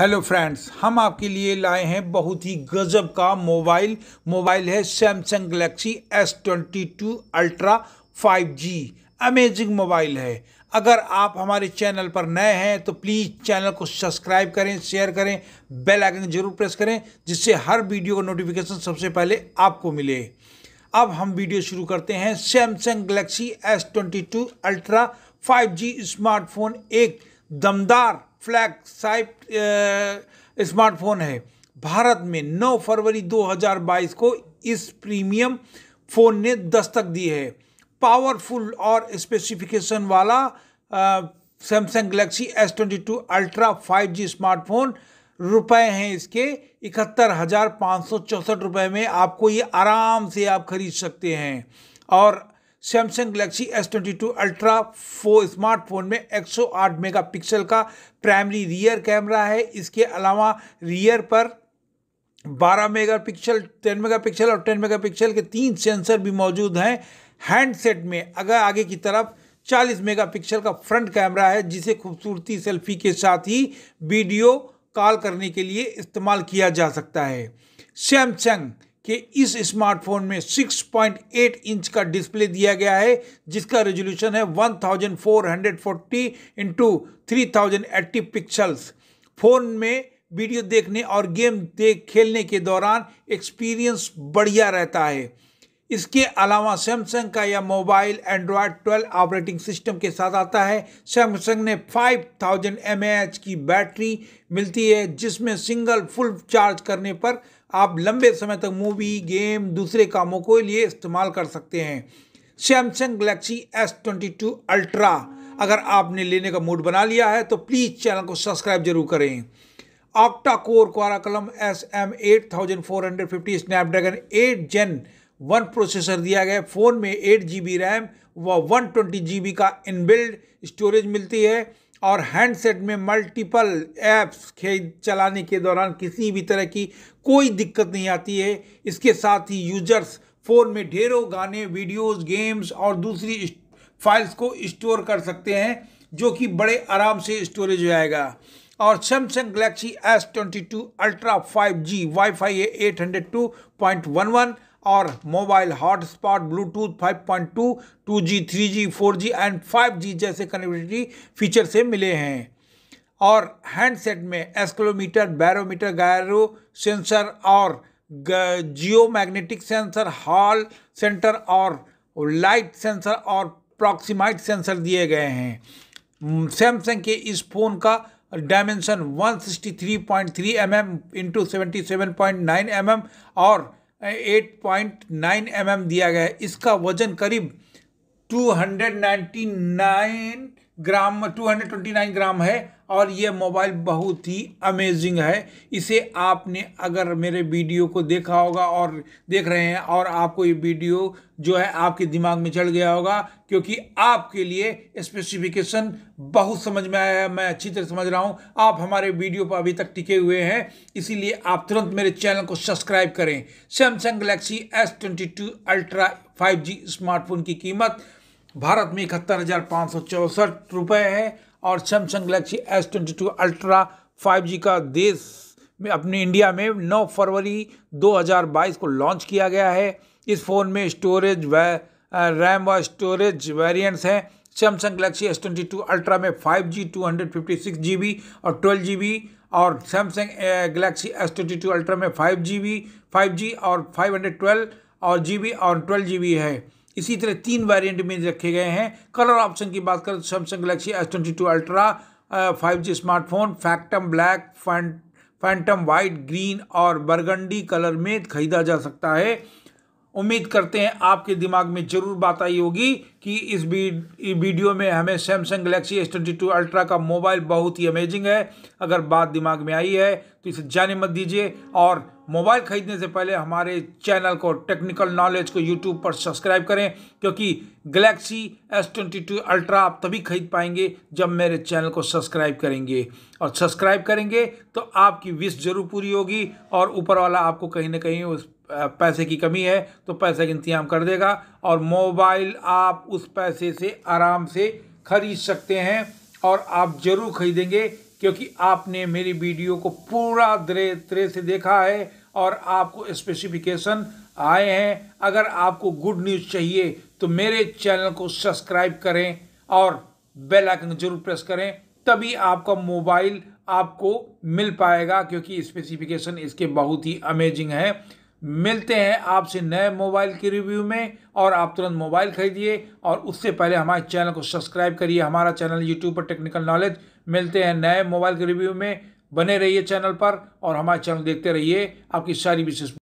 hello friends हम आपके लिए लाए हैं बहुत ही गजब का मोबाइल मोबाइल है Samsung Galaxy S twenty two ultra five G amazing mobile है अगर आप हमारे चैनल पर नए हैं तो प्लीज़ चैनल को सब्सक्राइब करें शेयर करें बेल आइकन जरूर प्रेस करें जिससे हर वीडियो का नोटिफिकेशन सबसे पहले आपको मिले अब हम वीडियो शुरू करते हैं Samsung Galaxy S twenty two ultra five G smartphone एक दमदार फ्लैग स्मार्टफोन है भारत में 9 फरवरी 2022 को इस प्रीमियम फ़ोन ने दस्तक दी है पावरफुल और स्पेसिफिकेशन वाला Samsung Galaxy S twenty two ultra five G smartphone रुपए हैं इसके इकहत्तर हज़ार पाँच सौ चौंसठ रुपये में आपको ये आराम से आप खरीद सकते हैं और Samsung Galaxy S twenty two ultra four smartphone में आठ मेगा पिक्सल का प्राइमरी रियर कैमरा है इसके अलावा रियर पर 12 मेगापिक्सल 10 मेगापिक्सल और 10 मेगापिक्सल के तीन सेंसर भी मौजूद हैं हैंडसेट में अगर आगे की तरफ 40 मेगापिक्सल का फ्रंट कैमरा है जिसे खूबसूरती सेल्फी के साथ ही वीडियो कॉल करने के लिए इस्तेमाल किया जा सकता है सैमसंग कि इस स्मार्टफोन में 6.8 इंच का डिस्प्ले दिया गया है जिसका रेजोल्यूशन है 1440 इंटू थ्री पिक्सल्स फोन में वीडियो देखने और गेम देख खेलने के दौरान एक्सपीरियंस बढ़िया रहता है इसके अलावा सैमसंग का यह मोबाइल एंड्रॉयड 12 ऑपरेटिंग सिस्टम के साथ आता है सैमसंग ने 5000 थाउजेंड की बैटरी मिलती है जिसमें सिंगल फुल चार्ज करने पर आप लंबे समय तक मूवी गेम दूसरे कामों के लिए इस्तेमाल कर सकते हैं Samsung Galaxy S twenty two ultra अगर आपने लेने का मूड बना लिया है तो प्लीज़ चैनल को सब्सक्राइब जरूर करें octa core Qualcomm S M eight thousand four hundred fifty Snapdragon eight gen one processor दिया गया फ़ोन में एट जी बी रैम व वन ट्वेंटी जी बी का इनबिल्ड स्टोरेज मिलती है और हैंडसेट में मल्टीपल ऐप्स खेल चलाने के दौरान किसी भी तरह की कोई दिक्कत नहीं आती है इसके साथ ही यूजर्स फ़ोन में ढेरों गाने वीडियोस गेम्स और दूसरी फाइल्स को स्टोर कर सकते हैं जो कि बड़े आराम से स्टोरेज हो जाएगा और Samsung Galaxy S twenty two ultra five G wifi eight hundred two point one one और mobile hotspot bluetooth 5.2, 2G, 3G, 4G and 5G जैसे कनेक्टिविटी फीचर से मिले हैं और हैंडसेट में एस्कोलोमीटर बैरोमीटर गायरो सेंसर और geo magnetic sensor hall center और light sensor और प्रॉक्सीमाइट सेंसर दिए गए हैं सैमसंग के इस फ़ोन का dimension 163.3 mm into M M और eight point nine M M दिया गया है इसका वजन करीब two hundred ninety nine gram two hundred twenty nine gram है और यह मोबाइल बहुत ही अमेजिंग है इसे आपने अगर मेरे वीडियो को देखा होगा और देख रहे हैं और आपको ये वीडियो जो है आपके दिमाग में चढ़ गया होगा क्योंकि आपके लिए स्पेसिफिकेशन बहुत समझ में आया है मैं अच्छी तरह समझ रहा हूँ आप हमारे वीडियो पर अभी तक टिके हुए हैं इसीलिए आप तुरंत मेरे चैनल को सब्सक्राइब करें Samsung Galaxy S twenty two ultra five G smartphone की कीमत भारत में इकहत्तर हज़ार पाँच सौ चौंसठ रुपये है और Samsung Galaxy S twenty two ultra five G का देश में अपने इंडिया में 9 फरवरी 2022 को लॉन्च किया गया है इस फ़ोन में स्टोरेज व रैम व स्टोरेज वेरिएंट्स हैं Samsung Galaxy S twenty two ultra में five G two hundred fifty six G B और ट्वेल्व जी बी और Samsung Galaxy S twenty two ultra में five G B five G और five hundred twelve और G B और twelve G B है इसी तरह तीन वेरिएंट में रखे गए हैं कलर ऑप्शन की बात करें तो Samsung Galaxy S twenty two ultra five G smartphone phantom black phantom white green और बरगंडी कलर में खरीदा जा सकता है उम्मीद करते हैं आपके दिमाग में ज़रूर बात आई होगी कि इस वीडियो में हमें Samsung Galaxy S twenty two ultra का मोबाइल बहुत ही अमेजिंग है अगर बात दिमाग में आई है तो इसे जाने मत दीजिए और मोबाइल खरीदने से पहले हमारे चैनल को टेक्निकल नॉलेज को यूट्यूब पर सब्सक्राइब करें क्योंकि Galaxy S twenty two ultra आप तभी खरीद पाएंगे जब मेरे चैनल को सब्सक्राइब करेंगे और सब्सक्राइब करेंगे तो आपकी विश जरूर पूरी होगी और ऊपर वाला आपको कहीं ना कहीं उस पैसे की कमी है तो पैसे का इंतजाम कर देगा और मोबाइल आप उस पैसे से आराम से खरीद सकते हैं और आप ज़रूर खरीदेंगे क्योंकि आपने मेरी वीडियो को पूरा दरे त्रे से देखा है और आपको स्पेसिफिकेशन आए हैं अगर आपको गुड न्यूज़ चाहिए तो मेरे चैनल को सब्सक्राइब करें और बेल आइकन जरूर प्रेस करें तभी आपका मोबाइल आपको मिल पाएगा क्योंकि स्पेसिफिकेशन इसके बहुत ही अमेजिंग है मिलते हैं आपसे नए मोबाइल के रिव्यू में और आप तुरंत मोबाइल खरीदिए और उससे पहले हमारे चैनल को सब्सक्राइब करिए हमारा चैनल यूट्यूब पर टेक्निकल नॉलेज मिलते हैं नए मोबाइल के रिव्यू में बने रहिए चैनल पर और हमारे चैनल देखते रहिए आपकी सारी विशेष